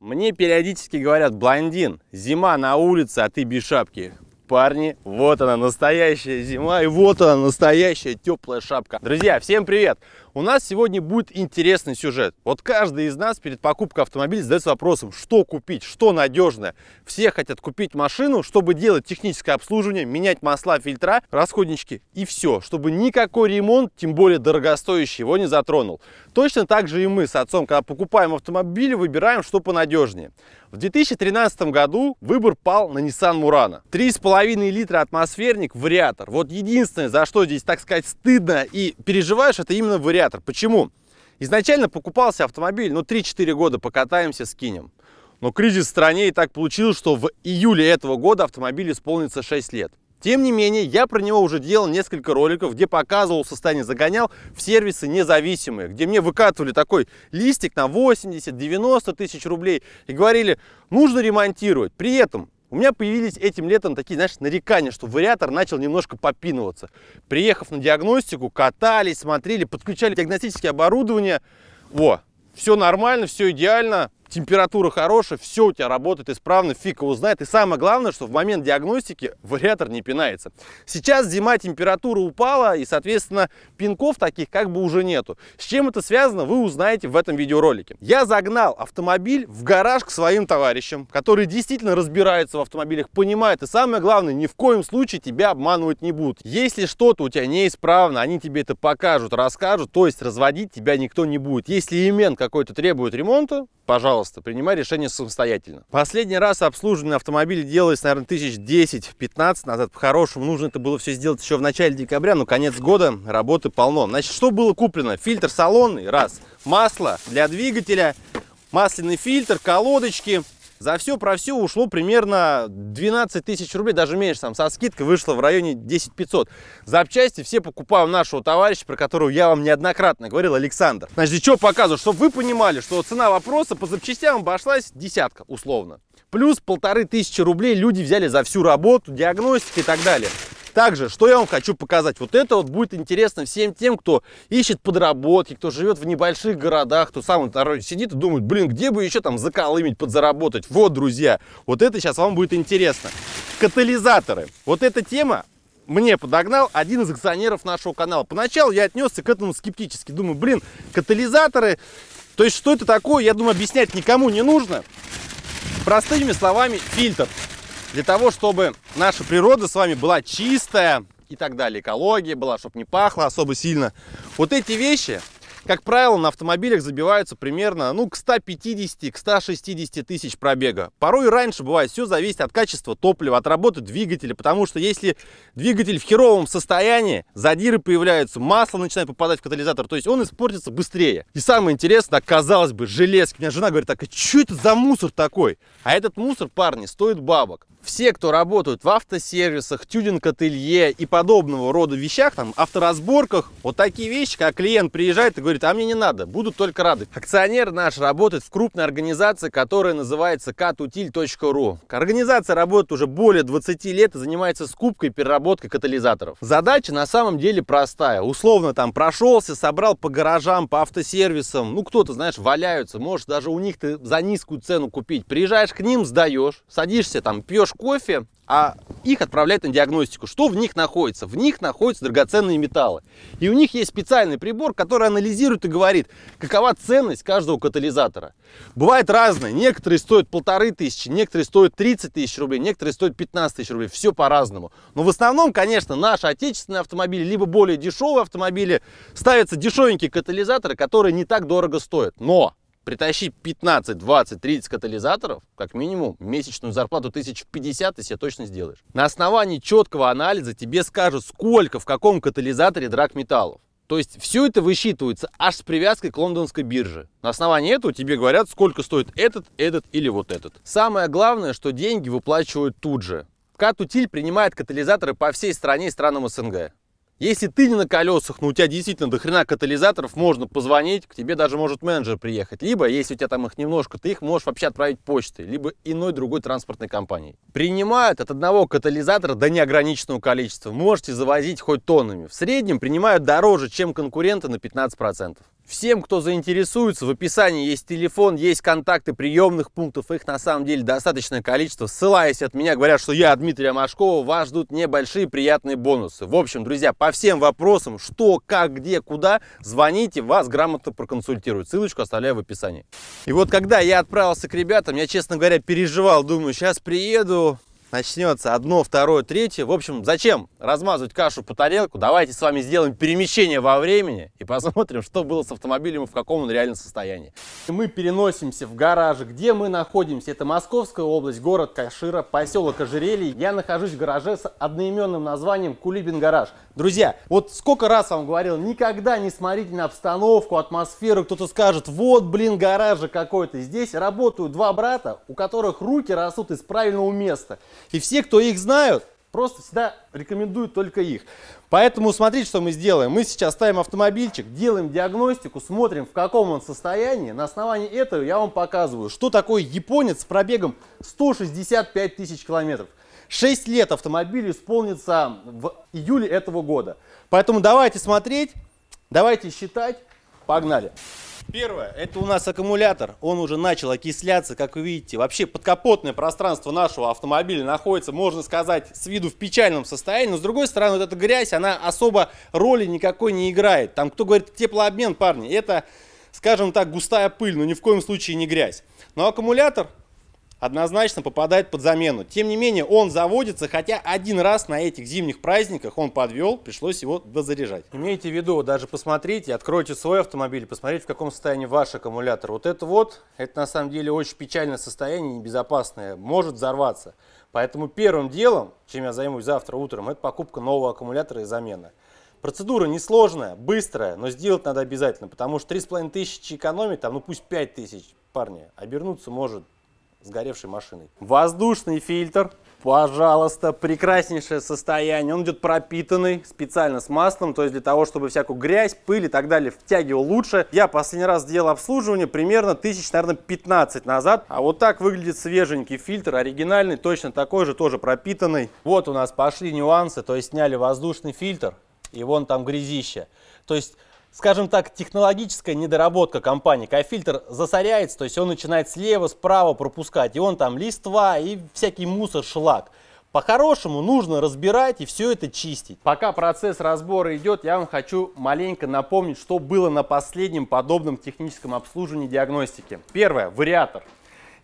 Мне периодически говорят, блондин, зима на улице, а ты без шапки. Парни, вот она настоящая зима и вот она настоящая теплая шапка. Друзья, всем привет! У нас сегодня будет интересный сюжет. Вот каждый из нас перед покупкой автомобиля задается вопросом, что купить, что надежное. Все хотят купить машину, чтобы делать техническое обслуживание, менять масла, фильтра, расходнички и все, чтобы никакой ремонт, тем более дорогостоящий, его не затронул. Точно так же и мы с отцом, когда покупаем автомобиль, выбираем, что понадежнее. В 2013 году выбор пал на Nissan Murano. 3,5 литра атмосферник, вариатор. Вот единственное, за что здесь, так сказать, стыдно и переживаешь, это именно вариатор аккумулятор. Почему? Изначально покупался автомобиль, ну 3-4 года покатаемся, скинем. Но кризис в стране и так получилось, что в июле этого года автомобиль исполнится 6 лет. Тем не менее, я про него уже делал несколько роликов, где показывал состояние, загонял в сервисы независимые, где мне выкатывали такой листик на 80-90 тысяч рублей и говорили, нужно ремонтировать. При этом у меня появились этим летом такие, знаешь, нарекания, что вариатор начал немножко попинываться. Приехав на диагностику, катались, смотрели, подключали диагностическое оборудование. Во, все нормально, все идеально, температура хорошая, все у тебя работает исправно, фиг его знает. И самое главное, что в момент диагностики вариатор не пинается. Сейчас зима, температура упала, и, соответственно, пинков таких как бы уже нету. С чем это связано, вы узнаете в этом видеоролике. Я загнал автомобиль в гараж к своим товарищам, которые действительно разбираются в автомобилях, понимают, и самое главное, ни в коем случае тебя обманывать не будут. Если что-то у тебя неисправно, они тебе это покажут, расскажут, то есть разводить тебя никто не будет. Если элемент какой-то требует ремонта, пожалуйста, принимай решение самостоятельно. Последний раз обслуживание автомобиля делалось, наверное, тысяч 10-15 назад. По-хорошему, нужно это было все сделать еще в начале декабря, но конец года работы полно. Значит, что было куплено? Фильтр салонный, раз. Масло для двигателя, масляный фильтр, колодочки, за все про все ушло примерно 12 тысяч рублей, даже меньше, там со скидкой вышло в районе 10 500. Запчасти все покупал нашего товарища, про которого я вам неоднократно говорил, Александр. Значит, что показываю, чтобы вы понимали, что цена вопроса по запчастям обошлась десятка, условно. Плюс полторы тысячи рублей люди взяли за всю работу, диагностики и так далее. Также, что я вам хочу показать. Вот это вот будет интересно всем тем, кто ищет подработки, кто живет в небольших городах, кто сам вот народ сидит и думает, блин, где бы еще там заколымить, подзаработать. Вот, друзья, вот это сейчас вам будет интересно. Катализаторы. Вот эта тема, мне подогнал один из акционеров нашего канала. Поначалу я отнесся к этому скептически. Думаю, блин, катализаторы, то есть что это такое, я думаю, объяснять никому не нужно. Простыми словами, фильтр для того, чтобы наша природа с вами была чистая и так далее, экология была, чтобы не пахло особо сильно. Вот эти вещи, как правило, на автомобилях забиваются примерно ну, к 150, к 160 тысяч пробега. Порой раньше бывает, все зависит от качества топлива, от работы двигателя, потому что если двигатель в херовом состоянии, задиры появляются, масло начинает попадать в катализатор, то есть он испортится быстрее. И самое интересное, казалось бы, железки. У меня жена говорит, так, а что это за мусор такой? А этот мусор, парни, стоит бабок все, кто работают в автосервисах, тюнинг-ателье и подобного рода вещах, там, авторазборках, вот такие вещи, как клиент приезжает и говорит, а мне не надо, будут только рады. Акционер наш работает в крупной организации, которая называется katutil.ru. Организация работает уже более 20 лет и занимается скупкой и переработкой катализаторов. Задача на самом деле простая. Условно там прошелся, собрал по гаражам, по автосервисам, ну кто-то, знаешь, валяются, может даже у них ты за низкую цену купить. Приезжаешь к ним, сдаешь, садишься там, пьешь ваш кофе, а их отправляют на диагностику. Что в них находится? В них находятся драгоценные металлы. И у них есть специальный прибор, который анализирует и говорит, какова ценность каждого катализатора. Бывает разное. Некоторые стоят полторы тысячи, некоторые стоят 30 тысяч рублей, некоторые стоят 15 тысяч рублей. Все по-разному. Но в основном, конечно, наши отечественные автомобили, либо более дешевые автомобили, ставятся дешевенькие катализаторы, которые не так дорого стоят. Но Притащи 15, 20, 30 катализаторов, как минимум месячную зарплату 1050 ты себе точно сделаешь. На основании четкого анализа тебе скажут, сколько в каком катализаторе металлов. То есть все это высчитывается аж с привязкой к лондонской бирже. На основании этого тебе говорят, сколько стоит этот, этот или вот этот. Самое главное, что деньги выплачивают тут же. Катутиль принимает катализаторы по всей стране и странам СНГ. Если ты не на колесах, но ну, у тебя действительно дохрена катализаторов, можно позвонить, к тебе даже может менеджер приехать. Либо, если у тебя там их немножко, ты их можешь вообще отправить почтой, либо иной другой транспортной компанией. Принимают от одного катализатора до неограниченного количества. Можете завозить хоть тоннами. В среднем принимают дороже, чем конкуренты на 15%. Всем, кто заинтересуется, в описании есть телефон, есть контакты приемных пунктов, их на самом деле достаточное количество. Ссылаясь от меня, говорят, что я Дмитрия Машкова, вас ждут небольшие приятные бонусы. В общем, друзья, по всем вопросам, что, как, где, куда, звоните, вас грамотно проконсультируют. Ссылочку оставляю в описании. И вот когда я отправился к ребятам, я, честно говоря, переживал, думаю, сейчас приеду, начнется одно, второе, третье. В общем, зачем размазывать кашу по тарелку? Давайте с вами сделаем перемещение во времени и посмотрим, что было с автомобилем и в каком он реальном состоянии. Мы переносимся в гараж. Где мы находимся? Это Московская область, город Кашира, поселок Ожерелье. Я нахожусь в гараже с одноименным названием Кулибин гараж. Друзья, вот сколько раз вам говорил, никогда не смотрите на обстановку, атмосферу. Кто-то скажет, вот, блин, гаража какой-то. Здесь работают два брата, у которых руки растут из правильного места. И все, кто их знают, просто всегда рекомендуют только их. Поэтому смотрите, что мы сделаем. Мы сейчас ставим автомобильчик, делаем диагностику, смотрим, в каком он состоянии. На основании этого я вам показываю, что такое японец с пробегом 165 тысяч километров. 6 лет автомобилю исполнится в июле этого года. Поэтому давайте смотреть, давайте считать. Погнали! Первое, это у нас аккумулятор, он уже начал окисляться, как вы видите. Вообще подкапотное пространство нашего автомобиля находится, можно сказать, с виду в печальном состоянии, но с другой стороны вот эта грязь, она особо роли никакой не играет. Там кто говорит теплообмен, парни, это, скажем так, густая пыль, но ни в коем случае не грязь. Но аккумулятор однозначно попадает под замену. Тем не менее, он заводится, хотя один раз на этих зимних праздниках он подвел, пришлось его дозаряжать. Имейте в виду, даже посмотрите, откройте свой автомобиль, посмотрите, в каком состоянии ваш аккумулятор. Вот это вот, это на самом деле очень печальное состояние, небезопасное, может взорваться. Поэтому первым делом, чем я займусь завтра утром, это покупка нового аккумулятора и замена. Процедура несложная, быстрая, но сделать надо обязательно, потому что 3,5 тысячи экономить, там, ну пусть 5 тысяч, парни, обернуться может сгоревшей машиной. Воздушный фильтр, пожалуйста, прекраснейшее состояние. Он идет пропитанный специально с маслом, то есть для того, чтобы всякую грязь, пыль и так далее втягивал лучше. Я последний раз делал обслуживание примерно тысяч, наверное, 15 назад. А вот так выглядит свеженький фильтр, оригинальный, точно такой же, тоже пропитанный. Вот у нас пошли нюансы, то есть сняли воздушный фильтр, и вон там грязище. То есть скажем так, технологическая недоработка компании. Когда фильтр засоряется, то есть он начинает слева, справа пропускать, и он там листва и всякий мусор, шлак. По-хорошему нужно разбирать и все это чистить. Пока процесс разбора идет, я вам хочу маленько напомнить, что было на последнем подобном техническом обслуживании диагностики. Первое, вариатор.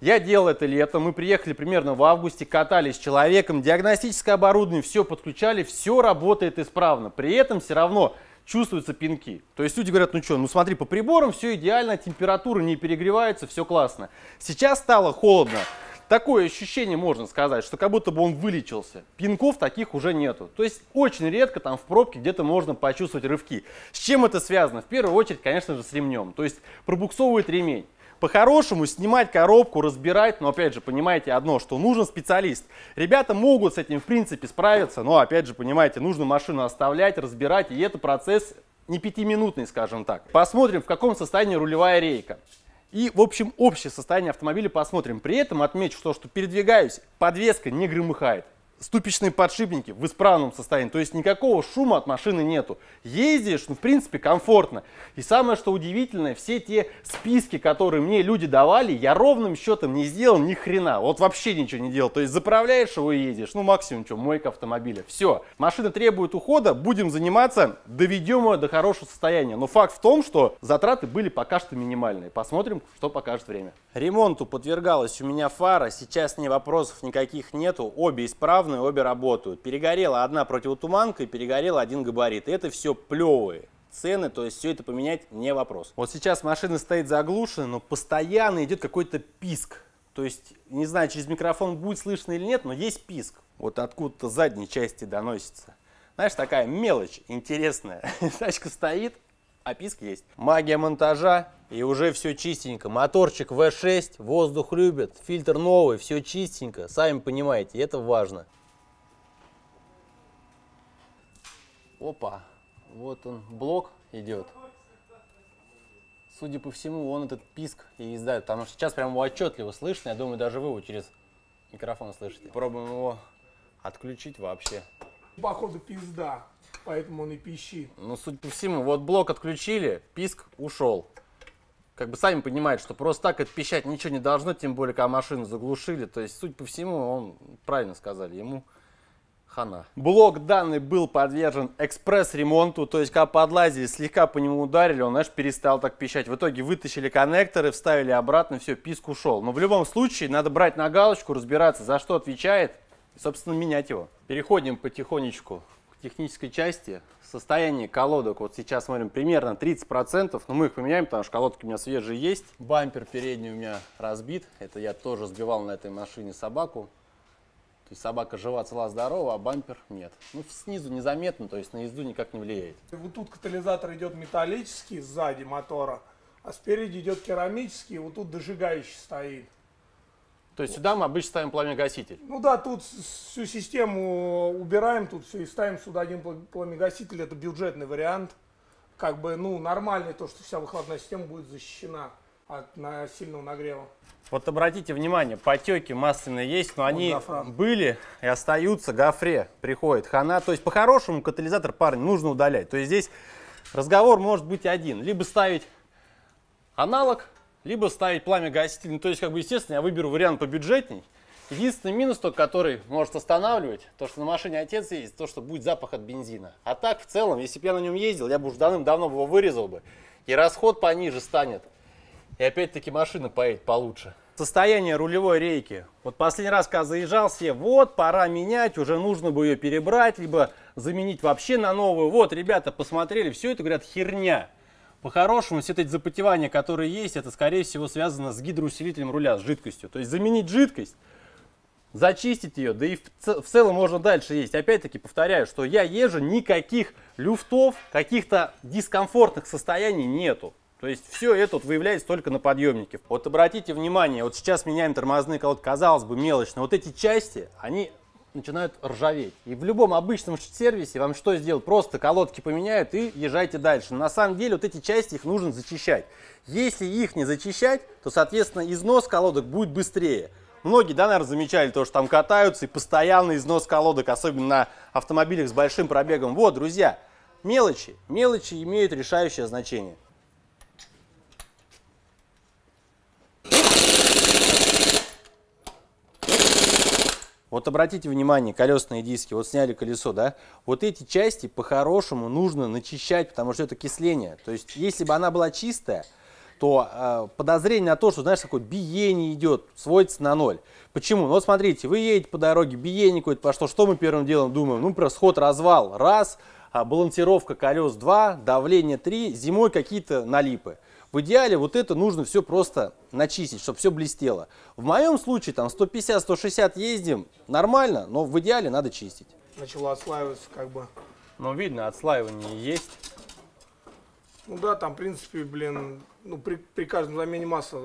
Я делал это летом, мы приехали примерно в августе, катались с человеком, диагностическое оборудование, все подключали, все работает исправно. При этом все равно чувствуются пинки. То есть люди говорят, ну что, ну смотри, по приборам все идеально, температура не перегревается, все классно. Сейчас стало холодно. Такое ощущение, можно сказать, что как будто бы он вылечился. Пинков таких уже нету. То есть очень редко там в пробке где-то можно почувствовать рывки. С чем это связано? В первую очередь, конечно же, с ремнем. То есть пробуксовывает ремень. По-хорошему снимать коробку, разбирать, но опять же, понимаете одно, что нужен специалист. Ребята могут с этим в принципе справиться, но опять же, понимаете, нужно машину оставлять, разбирать, и это процесс не пятиминутный, скажем так. Посмотрим, в каком состоянии рулевая рейка. И, в общем, общее состояние автомобиля посмотрим. При этом отмечу то, что передвигаюсь, подвеска не громыхает ступичные подшипники в исправном состоянии, то есть никакого шума от машины нету. Ездишь, ну, в принципе, комфортно. И самое, что удивительное, все те списки, которые мне люди давали, я ровным счетом не сделал ни хрена. Вот вообще ничего не делал. То есть заправляешь его и едешь, ну, максимум, что, мойка автомобиля. Все. Машина требует ухода, будем заниматься, доведем ее до хорошего состояния. Но факт в том, что затраты были пока что минимальные. Посмотрим, что покажет время. Ремонту подвергалась у меня фара, сейчас ни вопросов никаких нету, обе исправны главное, обе работают. Перегорела одна противотуманка и перегорела один габарит. И это все плевые цены, то есть все это поменять не вопрос. Вот сейчас машина стоит заглушена, но постоянно идет какой-то писк. То есть, не знаю, через микрофон будет слышно или нет, но есть писк. Вот откуда-то задней части доносится. Знаешь, такая мелочь интересная. Тачка стоит, а писк есть. Магия монтажа, и уже все чистенько. Моторчик V6, воздух любит, фильтр новый, все чистенько. Сами понимаете, это важно. Опа, вот он, блок идет. Судя по всему, он этот писк и издает, потому что сейчас прям его отчетливо слышно. Я думаю, даже вы его через микрофон слышите. Пробуем его отключить вообще. Походу пизда, поэтому он и пищит. Ну, судя по всему, вот блок отключили, писк ушел как бы сами понимают, что просто так пищать ничего не должно, тем более, когда машину заглушили. То есть, суть по всему, он правильно сказали, ему хана. Блок данный был подвержен экспресс-ремонту, то есть, когда подлазили, слегка по нему ударили, он знаешь, перестал так пищать. В итоге вытащили коннекторы, вставили обратно, все, писк ушел. Но в любом случае, надо брать на галочку, разбираться, за что отвечает, и, собственно, менять его. Переходим потихонечку технической части. Состояние колодок, вот сейчас смотрим, примерно 30%, но мы их поменяем, потому что колодки у меня свежие есть. Бампер передний у меня разбит, это я тоже сбивал на этой машине собаку. То есть собака жива, цела, здорова, а бампер нет. Ну, снизу незаметно, то есть на езду никак не влияет. Вот тут катализатор идет металлический сзади мотора, а спереди идет керамический, вот тут дожигающий стоит. То есть сюда мы обычно ставим пламя-гаситель. Ну да, тут всю систему убираем, тут все и ставим сюда один пламя-гаситель. Это бюджетный вариант. Как бы, ну, нормальный то, что вся выхлопная система будет защищена от сильного нагрева. Вот обратите внимание, потеки масляные есть, но вот они гофран. были и остаются, гофре приходит хана. То есть по-хорошему катализатор, парни, нужно удалять. То есть здесь разговор может быть один. Либо ставить аналог либо ставить пламя-гаситель. Ну, то есть, как бы, естественно, я выберу вариант побюджетней. Единственный минус, только который может останавливать, то, что на машине отец ездит, то, что будет запах от бензина. А так, в целом, если бы я на нем ездил, я бы уже давным-давно его вырезал бы. И расход пониже станет. И опять-таки машина поедет получше. Состояние рулевой рейки. Вот последний раз, когда заезжал, все, вот, пора менять, уже нужно бы ее перебрать, либо заменить вообще на новую. Вот, ребята, посмотрели, все это, говорят, херня. По-хорошему, все эти запотевания, которые есть, это, скорее всего, связано с гидроусилителем руля, с жидкостью. То есть заменить жидкость, зачистить ее, да и в, цел в целом можно дальше есть. Опять-таки повторяю, что я езжу, никаких люфтов, каких-то дискомфортных состояний нету. То есть все это вот выявляется только на подъемнике. Вот обратите внимание, вот сейчас меняем тормозные колодки, казалось бы, мелочно. Вот эти части, они начинают ржаветь. И в любом обычном сервисе вам что сделать? Просто колодки поменяют и езжайте дальше. Но на самом деле вот эти части их нужно зачищать. Если их не зачищать, то, соответственно, износ колодок будет быстрее. Многие, да, наверное, замечали то, что там катаются и постоянный износ колодок, особенно на автомобилях с большим пробегом. Вот, друзья, мелочи, мелочи имеют решающее значение. Вот обратите внимание, колесные диски, вот сняли колесо, да? Вот эти части по-хорошему нужно начищать, потому что это кисление. То есть, если бы она была чистая, то э, подозрение на то, что, знаешь, такое биение идет, сводится на ноль. Почему? Ну, вот смотрите, вы едете по дороге, биение какое-то пошло, что мы первым делом думаем? Ну, про сход, развал, раз, а балансировка колес два, давление три. зимой какие-то налипы. В идеале вот это нужно все просто начистить, чтобы все блестело. В моем случае там 150-160 ездим, нормально, но в идеале надо чистить. Начало отслаиваться как бы. Ну видно, отслаивание есть. Ну да, там в принципе, блин, ну при, при каждом замене масла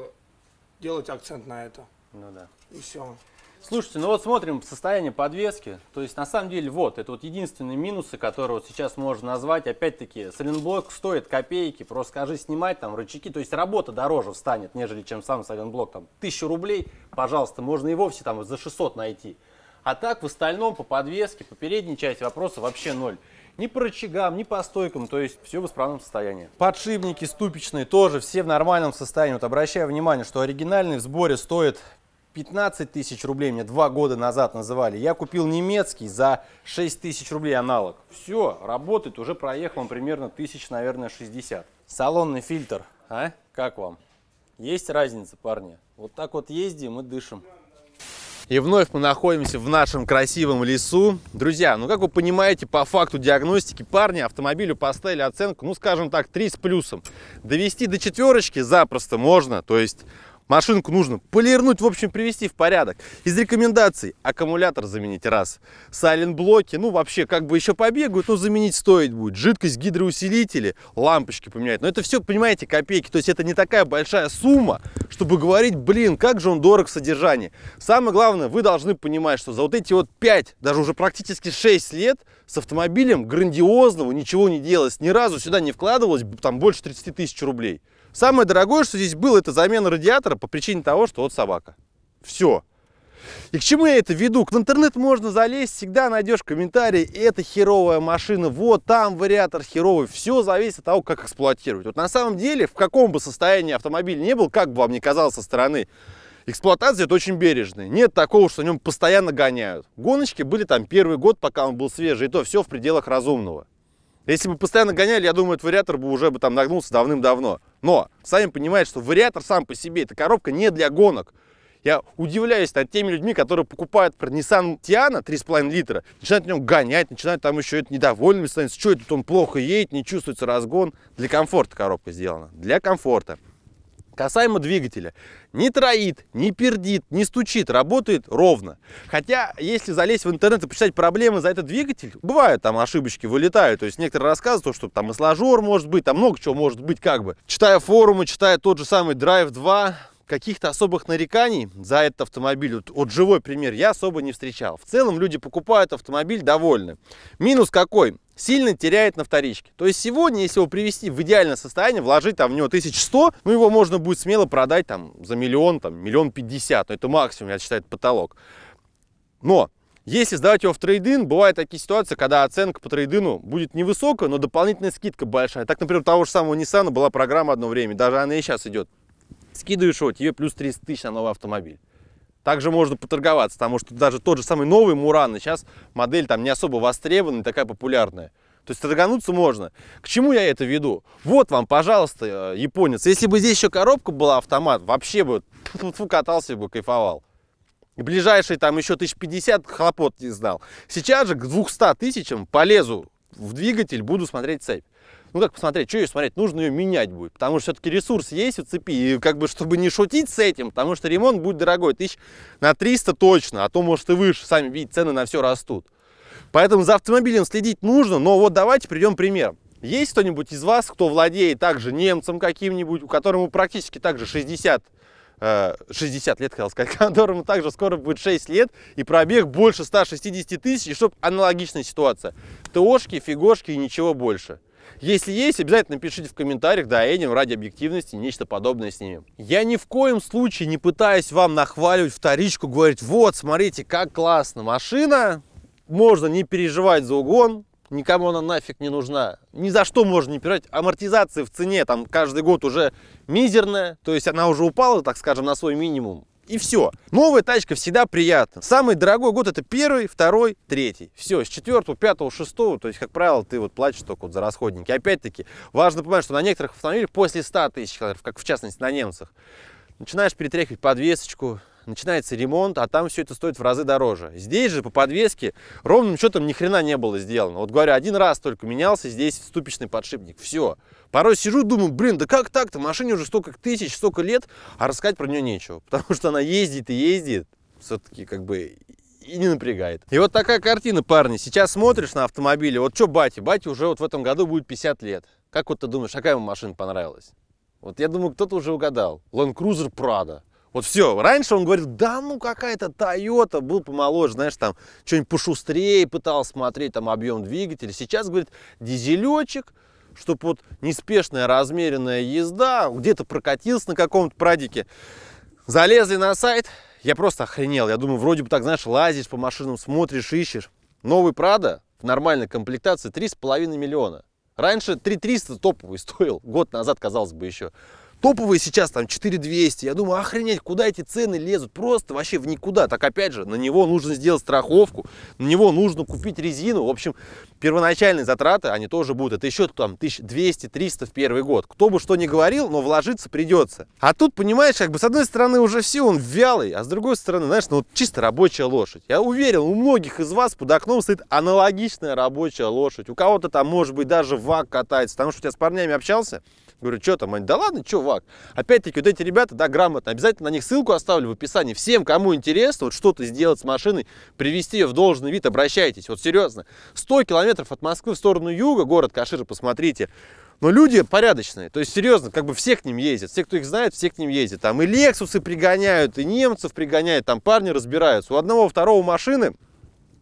делать акцент на это. Ну да. И все. Слушайте, ну вот смотрим состояние подвески. То есть, на самом деле, вот, это вот единственные минусы, которые вот сейчас можно назвать. Опять-таки, саленблок стоит копейки, просто скажи снимать там рычаги. То есть, работа дороже встанет, нежели чем сам саленблок Там, тысячу рублей, пожалуйста, можно и вовсе там за 600 найти. А так, в остальном, по подвеске, по передней части вопроса вообще ноль ни по рычагам, ни по стойкам, то есть все в исправном состоянии. Подшипники ступичные тоже все в нормальном состоянии. Вот обращаю внимание, что оригинальный в сборе стоит 15 тысяч рублей мне два года назад называли. Я купил немецкий за 6 тысяч рублей аналог. Все, работает, уже проехал он примерно тысяч, наверное, 60. Салонный фильтр, а? Как вам? Есть разница, парни? Вот так вот ездим и дышим. И вновь мы находимся в нашем красивом лесу. Друзья, ну как вы понимаете, по факту диагностики парни автомобилю поставили оценку, ну скажем так, 3 с плюсом. Довести до четверочки запросто можно, то есть Машинку нужно полирнуть, в общем, привести в порядок. Из рекомендаций аккумулятор заменить раз. Сайлент-блоки, ну вообще, как бы еще побегают, но заменить стоит будет. Жидкость, гидроусилители, лампочки поменять. Но это все, понимаете, копейки. То есть это не такая большая сумма, чтобы говорить, блин, как же он дорог в содержании. Самое главное, вы должны понимать, что за вот эти вот 5, даже уже практически 6 лет с автомобилем грандиозного ничего не делалось. Ни разу сюда не вкладывалось там больше 30 тысяч рублей. Самое дорогое, что здесь было, это замена радиатора по причине того, что вот собака. Все. И к чему я это веду? К интернет можно залезть, всегда найдешь комментарии, это херовая машина, вот там вариатор херовый. Все зависит от того, как эксплуатировать. Вот на самом деле, в каком бы состоянии автомобиль не был, как бы вам ни казалось со стороны, эксплуатация это очень бережная. Нет такого, что на нем постоянно гоняют. Гоночки были там первый год, пока он был свежий, и то все в пределах разумного. Если бы постоянно гоняли, я думаю, этот вариатор бы уже бы там нагнулся давным-давно. Но, сами понимаете, что вариатор сам по себе, эта коробка не для гонок. Я удивляюсь над теми людьми, которые покупают про Nissan Tiana 3,5 литра, начинают на нем гонять, начинают там еще это недовольными становиться, что это он плохо едет, не чувствуется разгон. Для комфорта коробка сделана, для комфорта. Касаемо двигателя, не троит, не пердит, не стучит, работает ровно. Хотя, если залезть в интернет и почитать проблемы за этот двигатель, бывают там ошибочки, вылетают. То есть некоторые рассказывают, что там масложор может быть, там много чего может быть как бы. Читая форумы, читая тот же самый Drive 2, каких-то особых нареканий за этот автомобиль, вот, вот живой пример, я особо не встречал. В целом люди покупают автомобиль довольны. Минус какой? сильно теряет на вторичке. То есть сегодня, если его привести в идеальное состояние, вложить там в него 1100, ну его можно будет смело продать там за миллион, там миллион пятьдесят, но это максимум, я считаю, это потолок. Но если сдавать его в трейдин, бывают такие ситуации, когда оценка по трейдину будет невысокая, но дополнительная скидка большая. Так, например, у того же самого Nissan была программа одно время, даже она и сейчас идет скидываешь его, тебе плюс 30 тысяч на новый автомобиль. Также можно поторговаться, потому что даже тот же самый новый Муран, сейчас модель там не особо востребованная, такая популярная. То есть торгануться можно. К чему я это веду? Вот вам, пожалуйста, э, японец. Если бы здесь еще коробка была, автомат, вообще бы фу катался бы, кайфовал. Ближайший там еще 1050 хлопот не знал. Сейчас же к 200 тысячам полезу в двигатель, буду смотреть цепь ну как посмотреть, что ее смотреть, нужно ее менять будет, потому что все-таки ресурс есть у цепи, и как бы чтобы не шутить с этим, потому что ремонт будет дорогой, тысяч на 300 точно, а то может и выше, сами видите, цены на все растут. Поэтому за автомобилем следить нужно, но вот давайте придем пример. Есть кто-нибудь из вас, кто владеет также немцем каким-нибудь, у которому практически также 60 60 лет, хотел сказать, которому также скоро будет 6 лет, и пробег больше 160 тысяч, и чтобы аналогичная ситуация. ТОшки, фигошки и ничего больше. Если есть, обязательно пишите в комментариях, да доедем ради объективности, нечто подобное снимем. Я ни в коем случае не пытаюсь вам нахваливать вторичку, говорить, вот, смотрите, как классно машина, можно не переживать за угон, никому она нафиг не нужна. Ни за что можно не переживать. Амортизация в цене там каждый год уже мизерная, то есть она уже упала, так скажем, на свой минимум и все. Новая тачка всегда приятна. Самый дорогой год это первый, второй, третий. Все, с четвертого, пятого, шестого, то есть, как правило, ты вот платишь только вот за расходники. Опять-таки, важно понимать, что на некоторых автомобилях после 100 тысяч как в частности на немцах, начинаешь перетряхивать подвесочку, начинается ремонт, а там все это стоит в разы дороже. Здесь же по подвеске ровным счетом ни хрена не было сделано. Вот говорю, один раз только менялся здесь ступичный подшипник, все. Порой сижу, думаю, блин, да как так-то, машине уже столько тысяч, столько лет, а рассказать про нее нечего, потому что она ездит и ездит, все-таки как бы и не напрягает. И вот такая картина, парни. Сейчас смотришь на автомобиле, вот что батя? Батя уже вот в этом году будет 50 лет. Как вот ты думаешь, а какая ему машина понравилась? Вот я думаю, кто-то уже угадал. Land Cruiser Prado. Вот все, раньше он говорил, да ну какая-то Toyota, был помоложе, знаешь, там что-нибудь пошустрее пытался смотреть, там объем двигателя. Сейчас, говорит, дизелечек, чтобы вот неспешная размеренная езда, где-то прокатился на каком-то прадике. Залезли на сайт, я просто охренел. Я думаю, вроде бы так, знаешь, лазишь по машинам, смотришь, ищешь. Новый Прада в нормальной комплектации 3,5 миллиона. Раньше 3300 топовый стоил, год назад, казалось бы, еще топовые сейчас там 4200. Я думаю, охренеть, куда эти цены лезут? Просто вообще в никуда. Так опять же, на него нужно сделать страховку, на него нужно купить резину. В общем, первоначальные затраты, они тоже будут. Это еще там 1200-300 в первый год. Кто бы что ни говорил, но вложиться придется. А тут, понимаешь, как бы с одной стороны уже все, он вялый, а с другой стороны, знаешь, ну вот чисто рабочая лошадь. Я уверен, у многих из вас под окном стоит аналогичная рабочая лошадь. У кого-то там, может быть, даже вак катается, потому что у тебя с парнями общался, Говорю, что там? Они, да ладно, чувак. Опять-таки, вот эти ребята, да, грамотно. Обязательно на них ссылку оставлю в описании. Всем, кому интересно, вот что-то сделать с машиной, привести ее в должный вид, обращайтесь. Вот серьезно. 100 километров от Москвы в сторону юга, город Кашир, посмотрите. Но люди порядочные, то есть серьезно, как бы все к ним ездят, все, кто их знает, все к ним ездят. Там и Лексусы пригоняют, и немцев пригоняют, там парни разбираются. У одного, у второго машины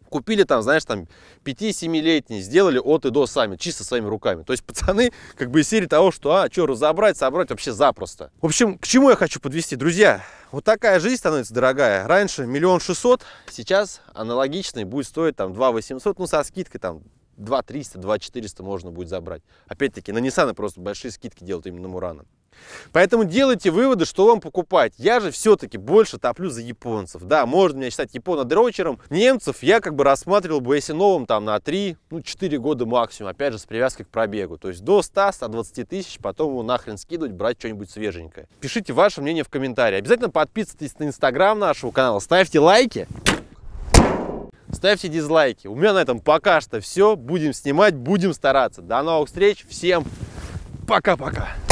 купили там, знаешь, там 5-7-летний, сделали от и до сами, чисто своими руками. То есть пацаны как бы из серии того, что, а, что, разобрать, собрать вообще запросто. В общем, к чему я хочу подвести, друзья? Вот такая жизнь становится дорогая. Раньше миллион шестьсот, сейчас аналогичный будет стоить там 2 800, ну со скидкой там 2 300, 2 400 можно будет забрать. Опять-таки на Nissan просто большие скидки делают именно Мурана. Поэтому делайте выводы, что вам покупать. Я же все-таки больше топлю за японцев. Да, можно меня считать японодрочером. Немцев я как бы рассматривал бы если новым там на 3, ну 4 года максимум. Опять же с привязкой к пробегу. То есть до 100-120 тысяч, потом его нахрен скидывать, брать что-нибудь свеженькое. Пишите ваше мнение в комментариях. Обязательно подписывайтесь на инстаграм нашего канала, ставьте лайки. Ставьте дизлайки. У меня на этом пока что все. Будем снимать, будем стараться. До новых встреч. Всем пока-пока.